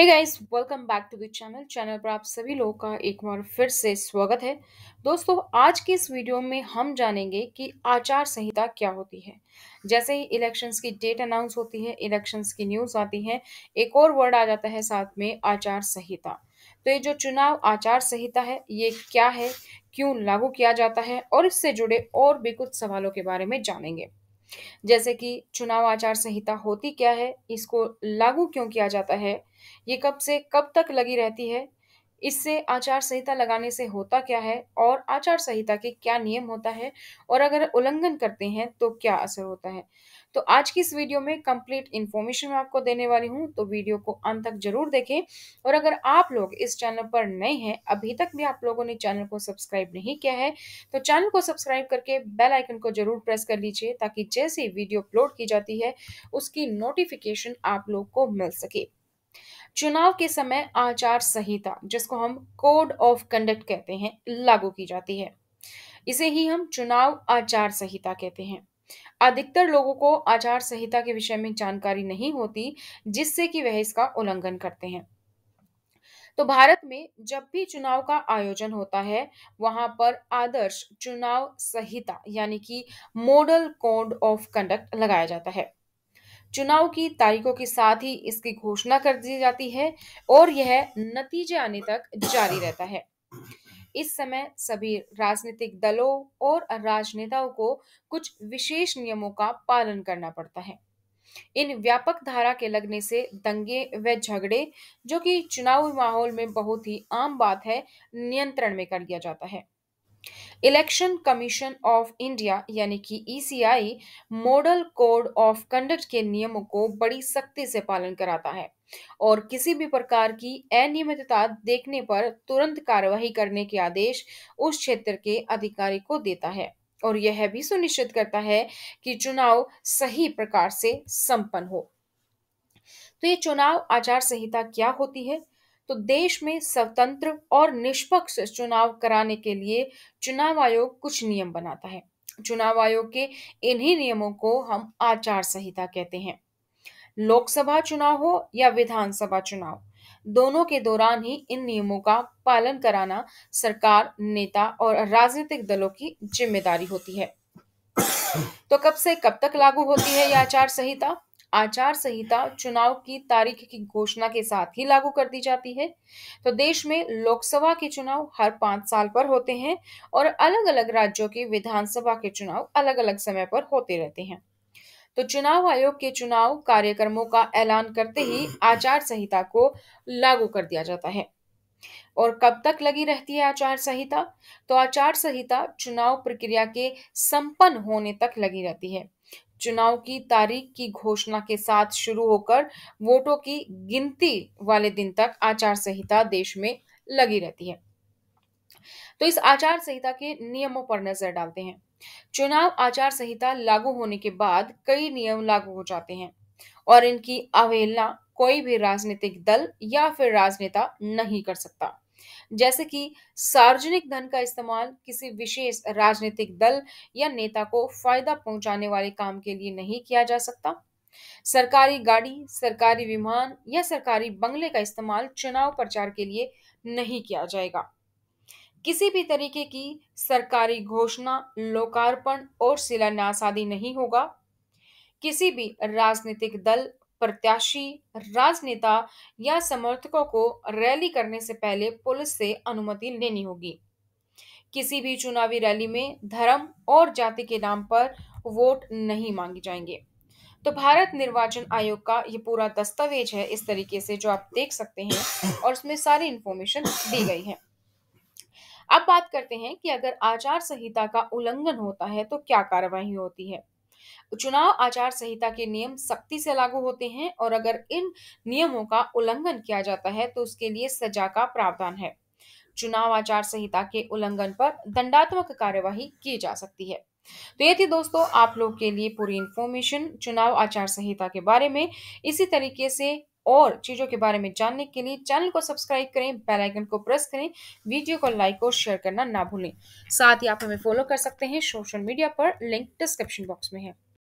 hey guys welcome back to the channel channel पर आप सभी लोगों का एक बार फिर से स्वागत है दोस्तों आज की इस वीडियो में हम जानेंगे कि आचार संहिता क्या होती है जैसे ही इलेक्शंस की डेट अनाउंस होती है इलेक्शंस की न्यूज़ आती है एक और वर्ड आ जाता है साथ में आचार संहिता तो ये जो चुनाव आचार संहिता है ये क्या है क्यों लागू किया जाता है और इससे जुड़े और भी कुछ सवालों के बारे में जानेंगे जैसे कि चुनाव आचार संहिता होती क्या है इसको लागू क्यों किया जाता है ये कब से कब तक लगी रहती है इससे आचार संहिता लगाने से होता क्या है और आचार संहिता के क्या नियम होता है और अगर उल्लंघन करते हैं तो क्या असर होता है तो आज की इस वीडियो में कंप्लीट इन्फॉर्मेशन मैं आपको देने वाली हूँ तो वीडियो को अंत तक जरूर देखें और अगर आप लोग इस चैनल पर नए हैं अभी तक भी आप लोगों ने चैनल को सब्सक्राइब नहीं किया है तो चैनल को सब्सक्राइब करके बेल आइकन को जरूर प्रेस कर लीजिए ताकि जैसे वीडियो अपलोड की जाती है उसकी नोटिफिकेशन आप लोग को मिल सके चुनाव के समय आचार संहिता जिसको हम कोड ऑफ कंडक्ट कहते हैं लागू की जाती है इसे ही हम चुनाव आचार संहिता कहते हैं अधिकतर लोगों को आचार संहिता के विषय में जानकारी नहीं होती जिससे कि वह इसका उल्लंघन करते हैं तो भारत में जब भी चुनाव का आयोजन होता है वहां पर आदर्श चुनाव संहिता यानी कि मॉडल कोड ऑफ कंडक्ट लगाया जाता है चुनाव की तारीखों के साथ ही इसकी घोषणा कर दी जाती है और यह नतीजे आने तक जारी रहता है इस समय सभी राजनीतिक दलों और राजनेताओं को कुछ विशेष नियमों का पालन करना पड़ता है इन व्यापक धारा के लगने से दंगे व झगड़े जो कि चुनावी माहौल में बहुत ही आम बात है नियंत्रण में कर लिया जाता है इलेक्शन कमीशन ऑफ इंडिया यानी कि ECI e model code of conduct के नियमों को बड़ी सख्ती से पालन कराता है और किसी भी प्रकार की अनियमितता देखने पर तुरंत कार्यवाही करने के आदेश उस क्षेत्र के अधिकारी को देता है और यह भी सुनिश्चित करता है कि चुनाव सही प्रकार से संपन्न हो तो ये चुनाव आचार संहिता क्या होती है तो देश में स्वतंत्र और निष्पक्ष चुनाव कराने के लिए चुनाव आयोग कुछ नियम बनाता है चुनाव आयोग के इन्हीं नियमों को हम आचार संहिता कहते हैं लोकसभा चुनाव हो या विधानसभा चुनाव दोनों के दौरान ही इन नियमों का पालन कराना सरकार नेता और राजनीतिक दलों की जिम्मेदारी होती है तो कब से कब तक लागू होती है यह आचार संहिता आचार संहिता चुनाव की तारीख की घोषणा के साथ ही लागू कर दी जाती है तो देश में लोकसभा के चुनाव हर पांच साल पर होते हैं और अलग अलग राज्यों के विधानसभा के चुनाव अलग अलग समय पर होते रहते हैं तो चुनाव आयोग के चुनाव कार्यक्रमों का ऐलान करते ही आचार संहिता को लागू कर दिया जाता है और कब तक लगी रहती है आचार संहिता तो आचार संहिता चुनाव प्रक्रिया के संपन्न होने तक लगी रहती है चुनाव की तारीख की घोषणा के साथ शुरू होकर वोटों की गिनती वाले दिन तक आचार संहिता देश में लगी रहती है तो इस आचार संहिता के नियमों पर नजर डालते हैं चुनाव आचार संहिता लागू होने के बाद कई नियम लागू हो जाते हैं और इनकी अवहेलना कोई भी राजनीतिक दल या फिर राजनेता नहीं कर सकता जैसे कि सार्वजनिक धन का इस्तेमाल किसी विशेष राजनीतिक दल या नेता को फायदा पहुंचाने वाले काम के लिए नहीं किया जा सकता सरकारी गाड़ी सरकारी विमान या सरकारी बंगले का इस्तेमाल चुनाव प्रचार के लिए नहीं किया जाएगा किसी भी तरीके की सरकारी घोषणा लोकार्पण और शिलान्यास आदि नहीं होगा किसी भी राजनीतिक दल प्रत्याशी राजनेता या समर्थकों को रैली करने से पहले पुलिस से अनुमति लेनी होगी किसी भी चुनावी रैली में धर्म और जाति के नाम पर वोट नहीं मांगे जाएंगे तो भारत निर्वाचन आयोग का ये पूरा दस्तावेज है इस तरीके से जो आप देख सकते हैं और उसमें सारी इंफॉर्मेशन दी गई है अब बात करते हैं कि अगर आचार संहिता का उल्लंघन होता है तो क्या कार्रवाई होती है चुनाव आचार संहिता के नियम सख्ती से लागू होते हैं और अगर इन नियमों का उल्लंघन किया जाता है तो उसके लिए सजा का प्रावधान है चुनाव आचार संहिता के उल्लंघन पर दंडात्मक कार्यवाही की जा सकती है तो ये थी दोस्तों आप लोग के लिए पूरी इंफॉर्मेशन चुनाव आचार संहिता के बारे में इसी तरीके से और चीज़ों के बारे में जानने के लिए चैनल को सब्सक्राइब करें बेल आइकन को प्रेस करें वीडियो को लाइक और शेयर करना ना भूलें साथ ही आप हमें फॉलो कर सकते हैं सोशल मीडिया पर लिंक डिस्क्रिप्शन बॉक्स में है